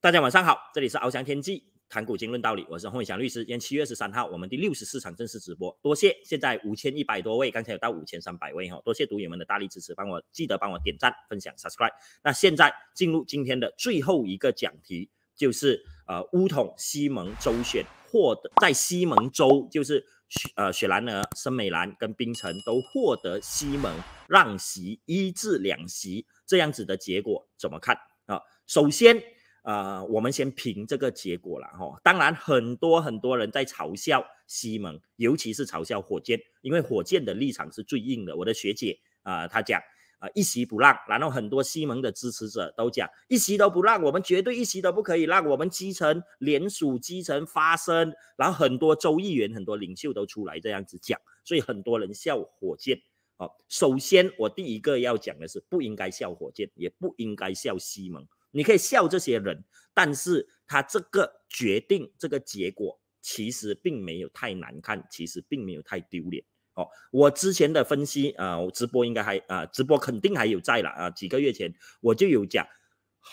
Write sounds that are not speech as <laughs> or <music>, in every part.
大家晚上好，这里是翱翔天际谈古今论道理，我是洪伟翔律师。今天七月十三号，我们第六十四场正式直播，多谢现在五千一百多位，刚才有到五千三百位哈，多谢读友们的大力支持，帮我记得帮我点赞、分享、subscribe。那现在进入今天的最后一个讲题，就是呃，乌统西蒙州选获得在西蒙州，就是呃雪兰莪、森美兰跟槟城都获得西蒙让席一至两席这样子的结果怎么看啊？首先。呃，我们先评这个结果了哈。当然，很多很多人在嘲笑西蒙，尤其是嘲笑火箭，因为火箭的立场是最硬的。我的学姐啊，她讲啊，一席不让，然后很多西蒙的支持者都讲一席都不让，我们绝对一席都不可以让，我们基层联署基层发声，然后很多州议员、很多领袖都出来这样子讲，所以很多人笑火箭。好，首先我第一个要讲的是，不应该笑火箭，也不应该笑西蒙。你可以笑这些人，但是他这个决定，这个结果，其实并没有太难看，其实并没有太丢脸。哦，我之前的分析啊，我直播应该还啊，直播肯定还有在了啊，几个月前我就有讲，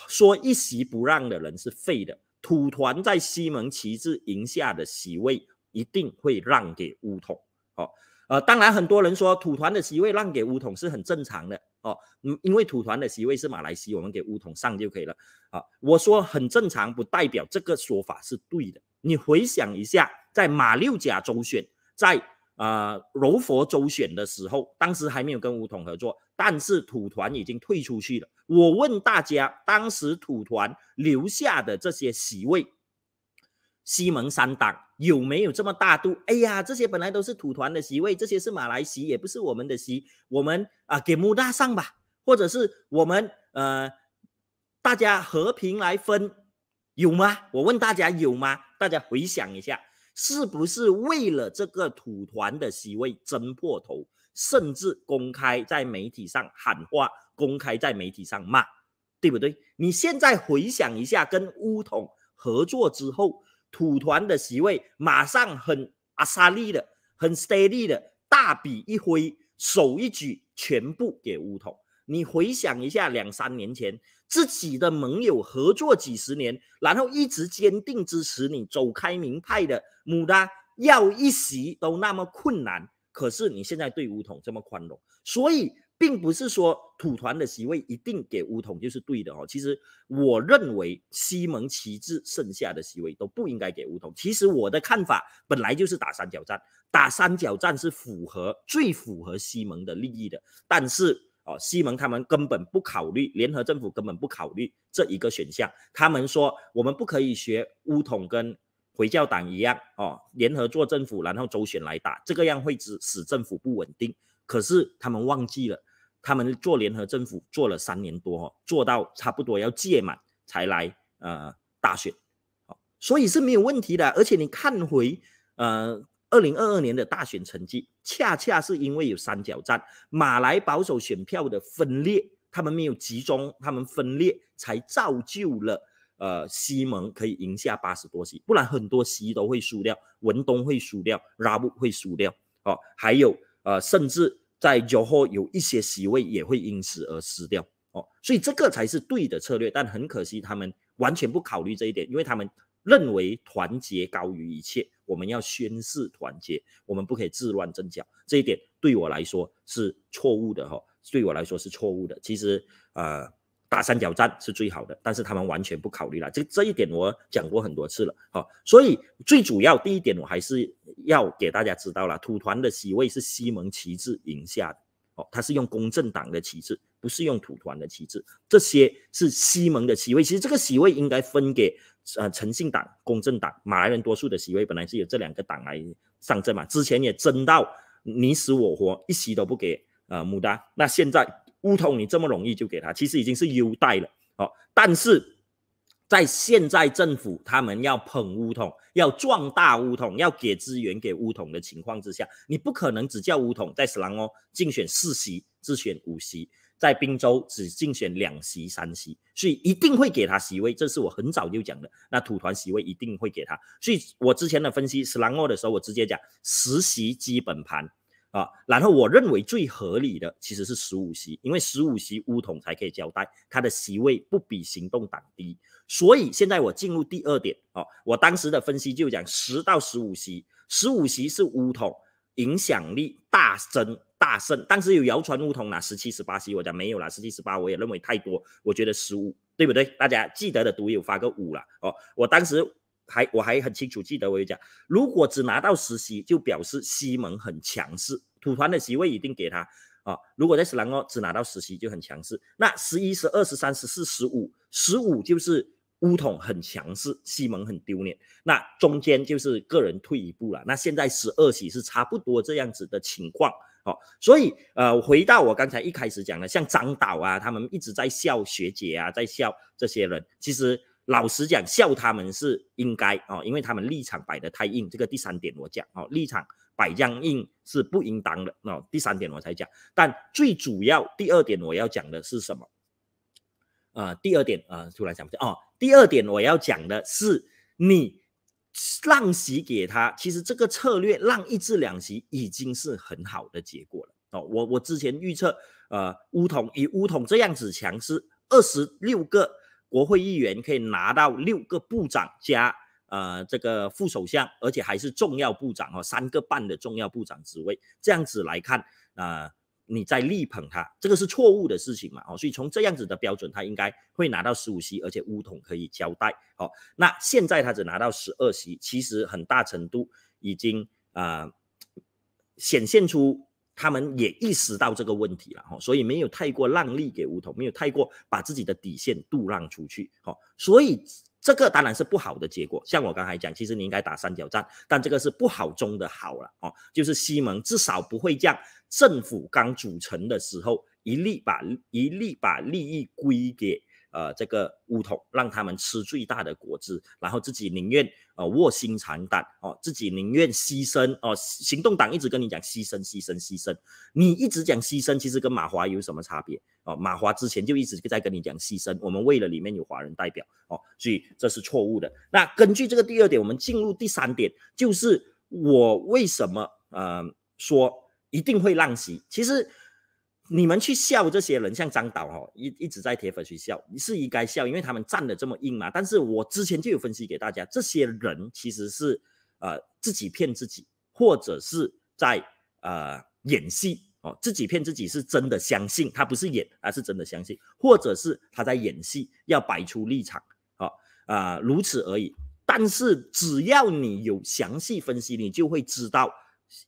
说一席不让的人是废的，土团在西蒙旗帜赢下的席位一定会让给乌统。哦，呃，当然很多人说土团的席位让给乌统是很正常的哦，因为土团的席位是马来西亚，我们给乌统上就可以了啊。我说很正常，不代表这个说法是对的。你回想一下，在马六甲州选，在呃柔佛州选的时候，当时还没有跟乌统合作，但是土团已经退出去了。我问大家，当时土团留下的这些席位。西蒙三党有没有这么大度？哎呀，这些本来都是土团的席位，这些是马来席，也不是我们的席。我们啊，给穆大上吧，或者是我们呃，大家和平来分，有吗？我问大家有吗？大家回想一下，是不是为了这个土团的席位争破头，甚至公开在媒体上喊话，公开在媒体上骂，对不对？你现在回想一下，跟乌统合作之后。土团的席位马上很阿萨利的，很 steady 的大笔一挥，手一举全部给乌统。你回想一下，两三年前自己的盟友合作几十年，然后一直坚定支持你走开明派的牡丹，要一席都那么困难，可是你现在对乌统这么宽容，所以。并不是说土团的席位一定给乌统就是对的哦。其实我认为西蒙旗帜剩下的席位都不应该给乌统。其实我的看法本来就是打三角战，打三角战是符合最符合西蒙的利益的。但是哦，西蒙他们根本不考虑，联合政府根本不考虑这一个选项。他们说我们不可以学乌统跟回教党一样哦，联合做政府，然后周旋来打，这个样会使政府不稳定。可是他们忘记了，他们做联合政府做了三年多，做到差不多要届满才来呃大选，所以是没有问题的。而且你看回呃二零二二年的大选成绩，恰恰是因为有三角战，马来保守选票的分裂，他们没有集中，他们分裂才造就了呃西蒙可以赢下八十多席，不然很多席都会输掉，文东会输掉，拉布会输掉，哦还有。呃，甚至在酒后有一些席位也会因此而失掉哦，所以这个才是对的策略。但很可惜，他们完全不考虑这一点，因为他们认为团结高于一切。我们要宣誓团结，我们不可以自乱阵脚。这一点对我来说是错误的哈，对我来说是错误的。其实啊。打三角战是最好的，但是他们完全不考虑了，这这一点我讲过很多次了，好，所以最主要第一点我还是要给大家知道了，土团的席位是西蒙旗帜赢下的，哦，他是用公正党的旗帜，不是用土团的旗帜，这些是西蒙的席位，其实这个席位应该分给呃诚信党、公正党、马来人多数的席位，本来是有这两个党来上阵嘛，之前也争到你死我活，一席都不给，呃，牡丹，那现在。乌统你这么容易就给他，其实已经是优待了哦。但是在现在政府他们要捧乌统，要壮大乌统，要给资源给乌统的情况之下，你不可能只叫乌统在斯兰哦竞选四席、只选五席，在滨州只竞选两席、三席，所以一定会给他席位。这是我很早就讲的，那土团席位一定会给他。所以我之前的分析斯兰奥的时候，我直接讲十席基本盘。啊，然后我认为最合理的其实是十五席，因为十五席乌统才可以交代，他的席位不比行动党低。所以现在我进入第二点哦，我当时的分析就讲十到十五席，十五席是乌统影响力大增大胜。当时有谣传乌统拿十七十八席，我讲没有啦，十七十八我也认为太多，我觉得十五，对不对？大家记得的读友发个五了哦，我当时。还我还很清楚记得，我有讲，如果只拿到十席，就表示西蒙很强势，土团的席位一定给他啊。如果在斯兰哦，只拿到十席就很强势。那十一、十二、十三、十四、十五、十五就是乌统很强势，西蒙很丢脸。那中间就是个人退一步了。那现在十二席是差不多这样子的情况哦。所以呃，回到我刚才一开始讲的，像张导啊，他们一直在笑学姐啊，在笑这些人，其实。老实讲，笑他们是应该哦，因为他们立场摆的太硬。这个第三点我讲哦，立场摆僵样硬是不应当的哦。第三点我才讲，但最主要第二点我要讲的是什么？呃，第二点呃，突然想不起来哦。第二点我要讲的是，你让席给他，其实这个策略让一至两席已经是很好的结果了哦。我我之前预测呃，乌统以乌统这样子强势二十六个。国会议员可以拿到六个部长加呃这个副首相，而且还是重要部长哦，三个半的重要部长职位。这样子来看啊，你在力捧他，这个是错误的事情嘛哦。所以从这样子的标准，他应该会拿到十五席，而且乌统可以交代好。那现在他只拿到十二席，其实很大程度已经啊显现出。他们也意识到这个问题了哈，所以没有太过让利给梧桐，没有太过把自己的底线渡让出去，哈，所以这个当然是不好的结果。像我刚才讲，其实你应该打三角战，但这个是不好中的好了哦，就是西蒙至少不会让政府刚组成的时候一力把一力把利益归给。呃，这个乌统让他们吃最大的果子，然后自己宁愿呃卧薪尝胆哦，自己宁愿牺牲哦。行动党一直跟你讲牺牲，牺牲，牺牲，你一直讲牺牲，其实跟马华有什么差别哦？马华之前就一直在跟你讲牺牲，我们为了里面有华人代表哦，所以这是错误的。那根据这个第二点，我们进入第三点，就是我为什么呃说一定会让席？其实。你们去笑这些人，像张导哦，一一直在铁粉去笑，是应该笑，因为他们站的这么硬嘛。但是我之前就有分析给大家，这些人其实是，呃，自己骗自己，或者是在呃演戏哦，自己骗自己是真的相信，他不是演，而是真的相信，或者是他在演戏，要摆出立场，好啊，如此而已。但是只要你有详细分析，你就会知道，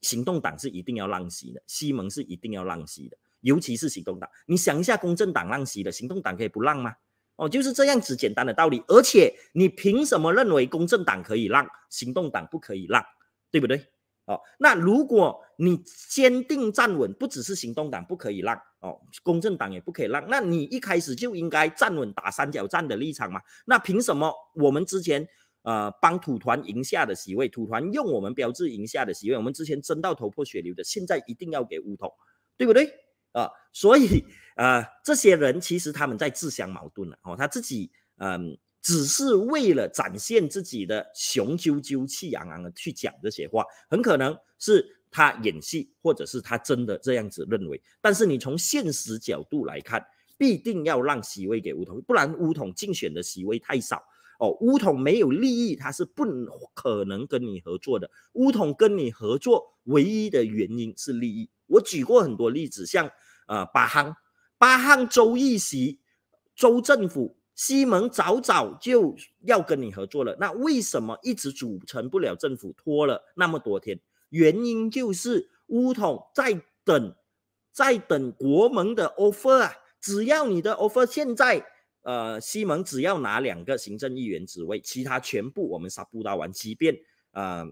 行动党是一定要让西的，西蒙是一定要让西的。尤其是行动党，你想一下，公正党让席的，行动党可以不让吗？哦，就是这样子简单的道理。而且你凭什么认为公正党可以让行动党不可以让，对不对？哦，那如果你坚定站稳，不只是行动党不可以让，哦，公正党也不可以让，那你一开始就应该站稳打三角战的立场嘛？那凭什么我们之前呃帮土团赢下的席位，土团用我们标志赢下的席位，我们之前争到头破血流的，现在一定要给乌统，对不对？啊，所以呃，这些人其实他们在自相矛盾了哦。他自己嗯，只是为了展现自己的雄赳赳、气昂昂的去讲这些话，很可能是他演戏，或者是他真的这样子认为。但是你从现实角度来看，必定要让席位给乌统，不然乌统竞选的席位太少哦。乌统没有利益，他是不可能跟你合作的。乌统跟你合作，唯一的原因是利益。我举过很多例子，像。呃巴汉，巴汉州议席，州政府西蒙早早就要跟你合作了，那为什么一直组成不了政府，拖了那么多天？原因就是乌统在等，在等国盟的 offer 啊。只要你的 offer 现在，呃，西蒙只要拿两个行政议员职位，其他全部我们杀布达完即便啊，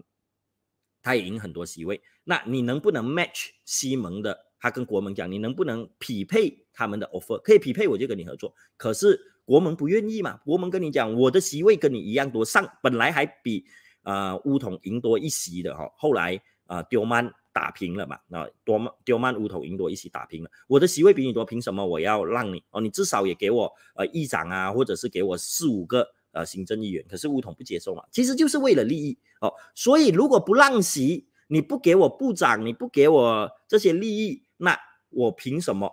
他也赢很多席位。那你能不能 match 西蒙的？他跟国盟讲，你能不能匹配他们的 offer？可以匹配，我就跟你合作。可是国盟不愿意嘛？国盟跟你讲，我的席位跟你一样多，上本来还比啊乌统赢多一席的哈，后来啊刁曼打平了嘛，那多丢曼乌统赢多一席打平了，我的席位比你多，凭什么我要让你哦？你至少也给我呃议长啊，或者是给我四五个呃行政议员。可是乌统不接受嘛，其实就是为了利益哦。所以如果不让席，你不给我部长，你不给我这些利益。那我凭什么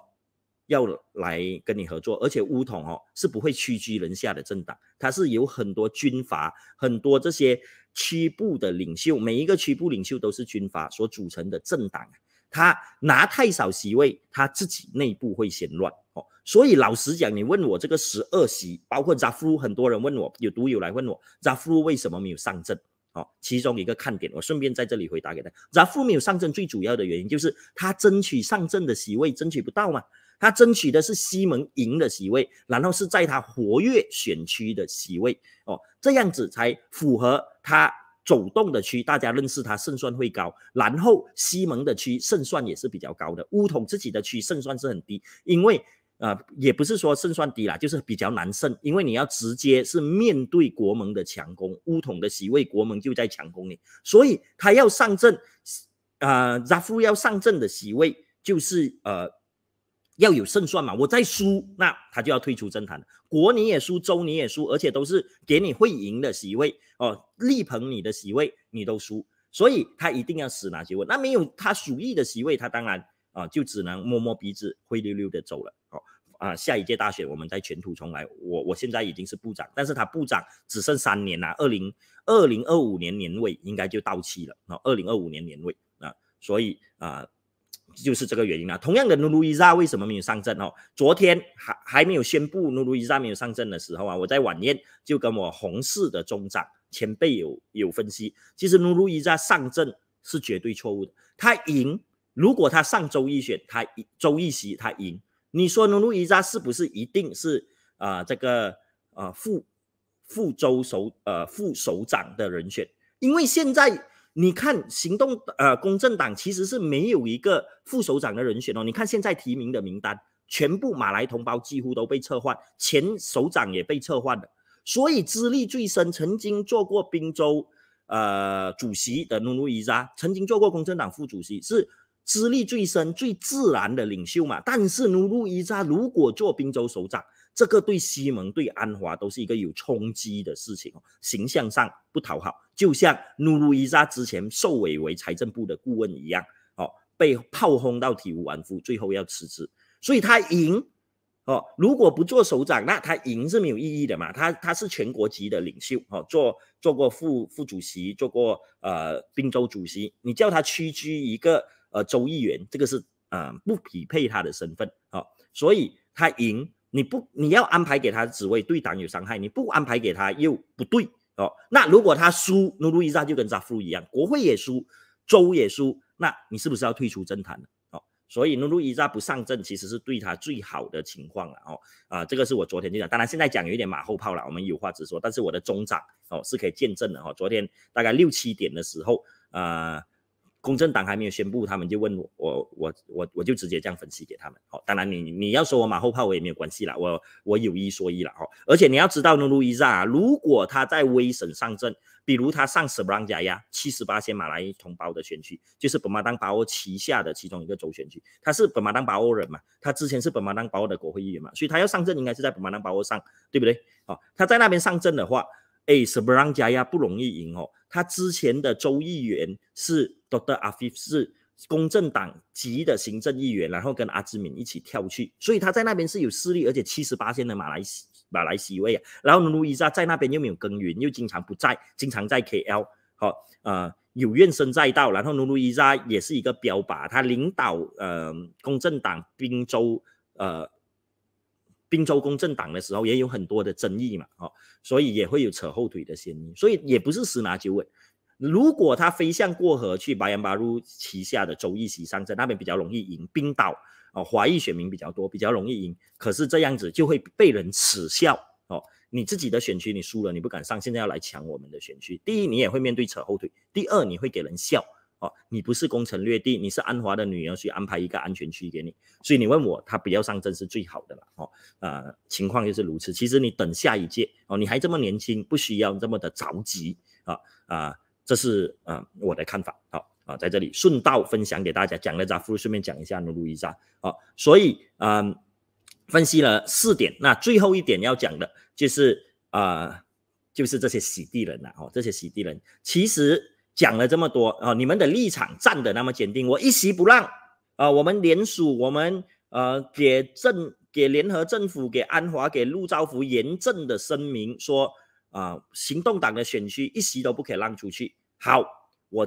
要来跟你合作？而且乌统哦是不会屈居人下的政党，它是有很多军阀、很多这些区部的领袖，每一个区部领袖都是军阀所组成的政党。他拿太少席位，他自己内部会嫌乱哦。所以老实讲，你问我这个十二席，包括扎夫，很多人问我，有读友来问我，扎夫为什么没有上阵？哦，其中一个看点，我顺便在这里回答给他。然后后面有上阵最主要的原因就是他争取上阵的席位争取不到嘛，他争取的是西蒙赢的席位，然后是在他活跃选区的席位哦，这样子才符合他走动的区，大家认识他胜算会高。然后西蒙的区胜算也是比较高的，乌统自己的区胜算是很低，因为。啊，也不是说胜算低啦，就是比较难胜，因为你要直接是面对国盟的强攻，乌统的席位国盟就在强攻你，所以他要上阵，呃，扎夫要上阵的席位就是呃要有胜算嘛，我再输，那他就要退出政坛，国你也输，州你也输，而且都是给你会赢的席位哦，力捧你的席位你都输，所以他一定要死拿席位，那没有他鼠疫的席位，他当然啊就只能摸摸鼻子灰溜溜的走了哦。啊，下一届大选我们再卷土重来。我我现在已经是部长，但是他部长只剩三年了，二零二零二五年年尾应该就到期了啊，二零二五年年尾啊，所以啊，就是这个原因啊。同样的，努努伊扎为什么没有上阵？哦，昨天还还没有宣布努努伊扎没有上阵的时候啊，我在晚宴就跟我红氏的中长前辈有有分析，其实努努伊扎上阵是绝对错误的。他赢，如果他上周一选，他周一席他赢。你说努努伊扎是不是一定是啊这个啊副副州首呃副首长的人选？因为现在你看行动呃公正党其实是没有一个副首长的人选哦。你看现在提名的名单，全部马来同胞几乎都被撤换，前首长也被撤换了。所以资历最深，曾经做过滨州呃主席的努努伊扎，曾经做过公正党副主席，是。资历最深、最自然的领袖嘛，但是努鲁伊扎如果做宾州首长，这个对西蒙、对安华都是一个有冲击的事情，哦，形象上不讨好，就像努鲁伊扎之前受委为财政部的顾问一样，哦，被炮轰到体无完肤，最后要辞职，所以他赢，哦，如果不做首长，那他赢是没有意义的嘛，他他是全国级的领袖，哦，做做过副副主席，做过呃宾州主席，你叫他屈居一个。呃，州议员这个是呃不匹配他的身份哦，所以他赢你不你要安排给他职位对党有伤害，你不安排给他又不对哦。那如果他输，努努伊扎就跟扎夫一样，国会也输，州也输，那你是不是要退出政坛了哦？所以努努伊扎不上阵其实是对他最好的情况了哦。啊，这个是我昨天就讲，当然现在讲有点马后炮了，我们有话直说，但是我的中长哦是可以见证的哦。昨天大概六七点的时候啊。公正党还没有宣布，他们就问我，我我我我就直接这样分析给他们。好，当然你你要说我马后炮，我也没有关系啦，我我有一说一啦，哦，而且你要知道努 u i 扎 a 如果他在威省上阵，比如他上沙布兰加亚七十八千马来同胞的选区，就是本马当巴欧旗下的其中一个州选区，他是本马当巴欧人嘛，他之前是本马当巴欧的国会议员嘛，所以他要上阵应该是在本马当巴欧上，对不对？哦，他在那边上阵的话，哎，沙布兰加亚不容易赢哦。他之前的州议员是 Doctor a f i f 是公正党籍的行政议员，然后跟阿兹敏一起跳去，所以他在那边是有势力，而且七十八线的马来马来西亚位啊。然后努鲁伊扎在那边又没有耕耘，又经常不在，经常在 KL。好，呃，有怨声载道。然后努努伊扎也是一个标靶，他领导呃公正党槟州呃。滨州公正党的时候也有很多的争议嘛，哦，所以也会有扯后腿的嫌疑，所以也不是十拿九稳。如果他飞向过河去白杨八路旗下的周易席上阵，那边比较容易赢，冰岛哦，华裔选民比较多，比较容易赢。可是这样子就会被人耻笑哦，你自己的选区你输了，你不敢上，现在要来抢我们的选区，第一你也会面对扯后腿，第二你会给人笑。哦，你不是攻城略地，你是安华的女儿去安排一个安全区给你，所以你问我，他不要上阵是最好的了。哦，啊，情况就是如此。其实你等下一届哦，你还这么年轻，不需要这么的着急啊啊，这是呃我的看法。好啊，在这里顺道分享给大家，讲了扎夫，顺便讲一下努努伊扎。好，所以嗯，分析了四点，那最后一点要讲的就是啊，就是这些洗地人了。哦，这些洗地人其实。讲了这么多啊，你们的立场站的那么坚定，我一席不让啊。我们联署，我们呃给政给联合政府，给安华，给陆兆福严正的声明说啊，行动党的选区一席都不可以让出去。好，我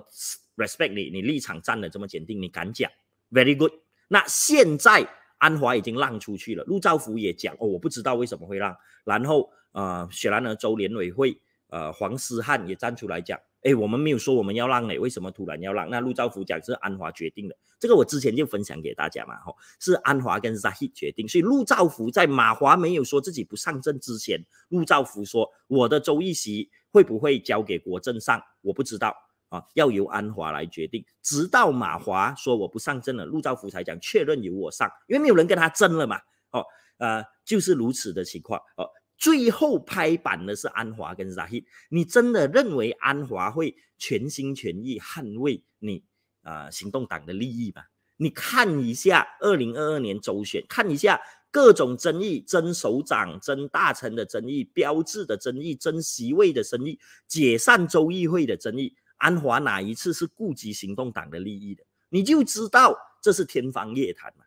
respect 你，你立场站的这么坚定，你敢讲，very good。那现在安华已经让出去了，陆兆福也讲哦，我不知道为什么会让。然后呃，雪兰莪州联委会呃黄思汉也站出来讲。哎，我们没有说我们要让嘞，为什么突然要让？那陆兆福讲是安华决定的，这个我之前就分享给大家嘛，吼，是安华跟 Zahi 决定。所以陆兆福在马华没有说自己不上阵之前，陆兆福说我的周易席会不会交给国政上，我不知道啊，要由安华来决定。直到马华说我不上阵了，陆兆福才讲确认由我上，因为没有人跟他争了嘛，哦，呃，就是如此的情况啊。最后拍板的是安华跟沙希，你真的认为安华会全心全意捍卫你啊行动党的利益吗？你看一下二零二二年周选，看一下各种争议，争首长、争大臣的争议，标志的争议，争席位的争议，解散州议会的争议，安华哪一次是顾及行动党的利益的？你就知道这是天方夜谭嘛。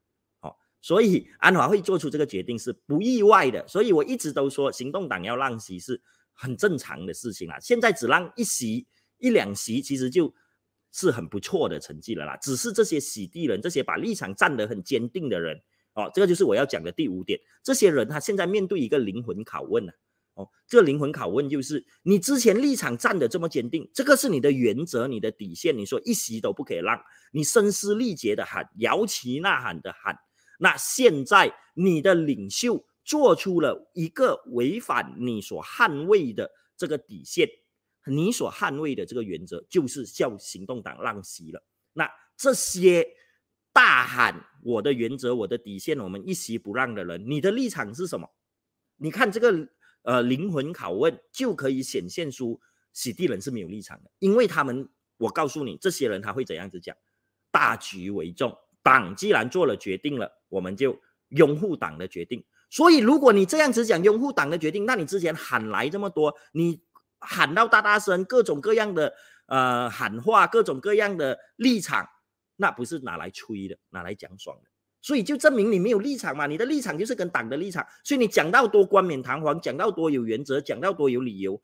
所以安华会做出这个决定是不意外的，所以我一直都说行动党要让席是很正常的事情啦。现在只让一席一两席，其实就是很不错的成绩了啦。只是这些洗地人，这些把立场站得很坚定的人，哦，这个就是我要讲的第五点。这些人他现在面对一个灵魂拷问啊。哦，这个灵魂拷问就是你之前立场站得这么坚定，这个是你的原则、你的底线，你说一席都不可以让，你声嘶力竭的喊，摇旗呐喊的喊。那现在你的领袖做出了一个违反你所捍卫的这个底线，你所捍卫的这个原则，就是叫行动党让席了。那这些大喊我的原则、我的底线，我们一席不让的人，你的立场是什么？你看这个呃灵魂拷问就可以显现出，洗地人是没有立场的，因为他们，我告诉你，这些人他会怎样子讲？大局为重。党既然做了决定了，我们就拥护党的决定。所以，如果你这样子讲拥护党的决定，那你之前喊来这么多，你喊到大大声，各种各样的呃喊话，各种各样的立场，那不是拿来吹的，拿来讲爽的。所以就证明你没有立场嘛，你的立场就是跟党的立场。所以你讲到多冠冕堂皇，讲到多有原则，讲到多有理由，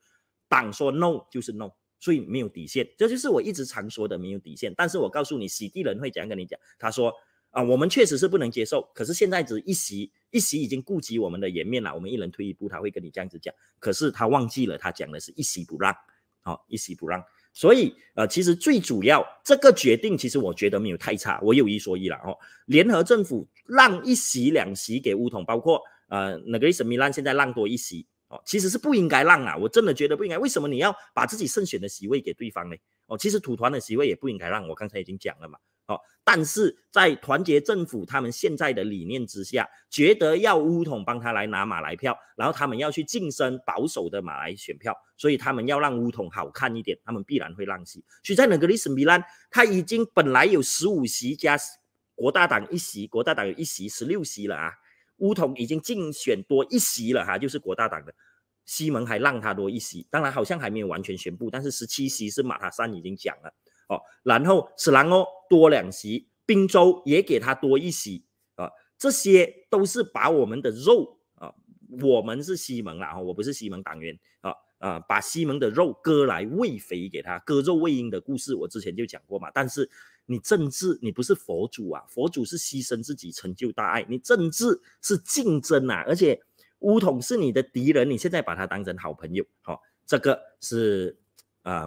党说 no 就是 no。所以没有底线，这就是我一直常说的没有底线。但是我告诉你，洗地人会怎样跟你讲，他说啊，我们确实是不能接受，可是现在只一席一席已经顾及我们的颜面了，我们一人退一步，他会跟你这样子讲。可是他忘记了，他讲的是一席不让，哦，一席不让。所以呃，其实最主要这个决定，其实我觉得没有太差。我有一说一了哦，联合政府让一席两席给乌统，包括呃那个什米兰，现在让多一席。哦，其实是不应该让啊，我真的觉得不应该。为什么你要把自己胜选的席位给对方呢？哦，其实土团的席位也不应该让，我刚才已经讲了嘛。哦，但是在团结政府他们现在的理念之下，觉得要乌统帮他来拿马来票，然后他们要去晋升保守的马来选票，所以他们要让乌统好看一点，他们必然会让席。所以在那个 List b l a n 他已经本来有十五席加国大党一席，国大党有一席，十六席了啊。乌统已经竞选多一席了哈，就是国大党的西蒙还让他多一席，当然好像还没有完全宣布，但是十七席是马塔山已经讲了哦，然后史兰哦多两席，滨州也给他多一席啊，这些都是把我们的肉啊，我们是西蒙啦我不是西蒙党员啊啊，把西蒙的肉割来喂肥给他，割肉喂鹰的故事我之前就讲过嘛，但是。你政治，你不是佛祖啊！佛祖是牺牲自己成就大爱，你政治是竞争啊！而且乌统是你的敌人，你现在把他当成好朋友，好，这个是啊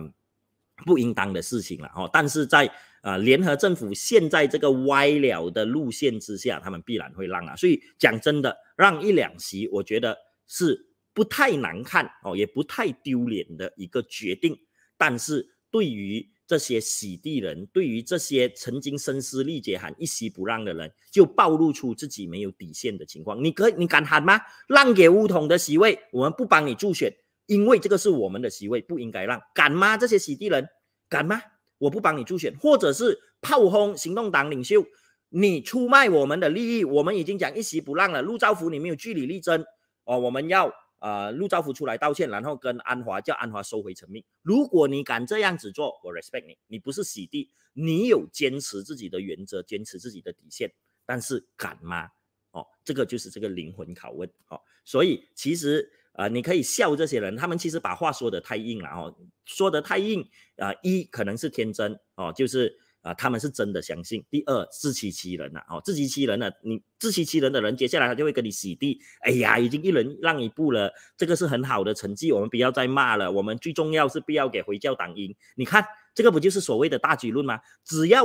不应当的事情了哦。但是在啊联合政府现在这个歪了的路线之下，他们必然会让啊。所以讲真的，让一两席，我觉得是不太难看哦，也不太丢脸的一个决定。但是对于这些洗地人对于这些曾经声嘶力竭喊一息不让的人，就暴露出自己没有底线的情况。你可你敢喊吗？让给乌统的席位，我们不帮你助选，因为这个是我们的席位，不应该让，敢吗？这些洗地人敢吗？我不帮你助选，或者是炮轰行动党领袖，你出卖我们的利益，我们已经讲一席不让了。陆兆福，你没有据理力争哦，我们要。呃，陆兆福出来道歉，然后跟安华叫安华收回成命。如果你敢这样子做，我 respect 你，你不是洗地，你有坚持自己的原则，坚持自己的底线，但是敢吗？哦，这个就是这个灵魂拷问哦。所以其实啊，你可以笑这些人，他们其实把话说的太硬了哦，说的太硬啊，一可能是天真哦，就是。啊，他们是真的相信。第二，自欺欺人呐，哦，自欺欺人了。你自欺欺人的人，接下来他就会跟你洗地。哎呀，已经一轮让一步了，这个是很好的成绩。我们不要再骂了。我们最重要是必要给回教党赢。你看，这个不就是所谓的大局论吗？只要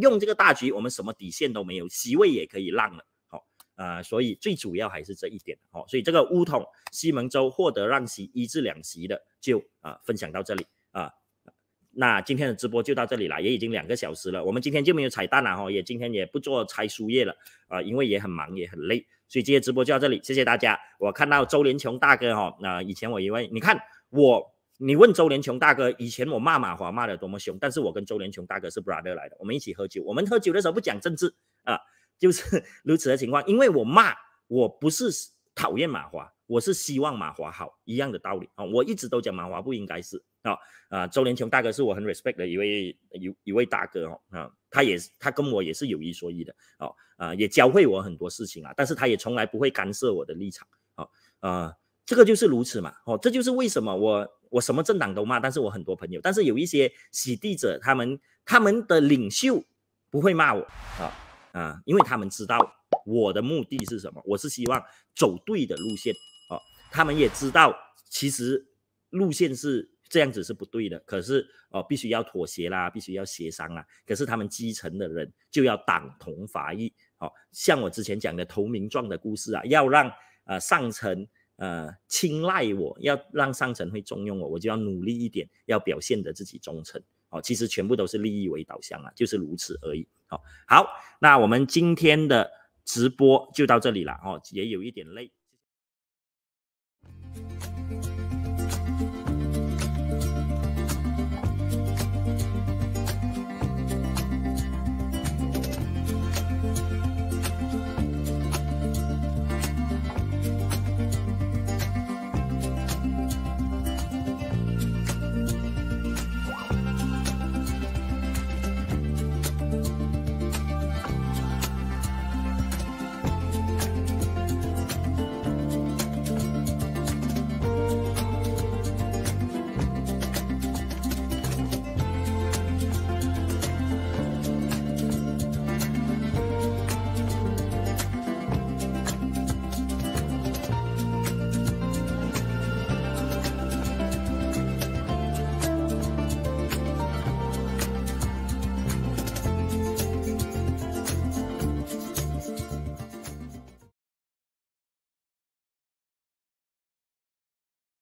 用这个大局，我们什么底线都没有，席位也可以让了。好，呃，所以最主要还是这一点。好，所以这个乌统西蒙州获得让席一至两席的，就啊分享到这里。那今天的直播就到这里了，也已经两个小时了。我们今天就没有彩蛋了哈，也今天也不做拆书页了啊，因为也很忙也很累，所以今天直播就到这里，谢谢大家。我看到周连琼大哥哈，那以前我以为你看我，你问周连琼大哥，以前我骂马华骂的多么凶，但是我跟周连琼大哥是 brother 来的，我们一起喝酒，我们喝酒的时候不讲政治啊，就是 <laughs> 如此的情况。因为我骂我不是讨厌马华，我是希望马华好，一样的道理啊。我一直都讲马华不应该是。啊啊，周连琼大哥是我很 respect 的一位一一位大哥哦啊，他也是他跟我也是有一说一的哦啊，也教会我很多事情啊，但是他也从来不会干涉我的立场哦啊，这个就是如此嘛哦，这就是为什么我我什么政党都骂，但是我很多朋友，但是有一些洗地者，他们他们的领袖不会骂我啊啊，因为他们知道我的目的是什么，我是希望走对的路线哦，他们也知道其实路线是。这样子是不对的，可是哦，必须要妥协啦，必须要协商啦。可是他们基层的人就要党同伐异，哦，像我之前讲的投名状的故事啊，要让啊上层呃青睐我，要让上层会重用我，我就要努力一点，要表现得自己忠诚。哦，其实全部都是利益为导向啊，就是如此而已。哦，好，那我们今天的直播就到这里了。哦，也有一点累。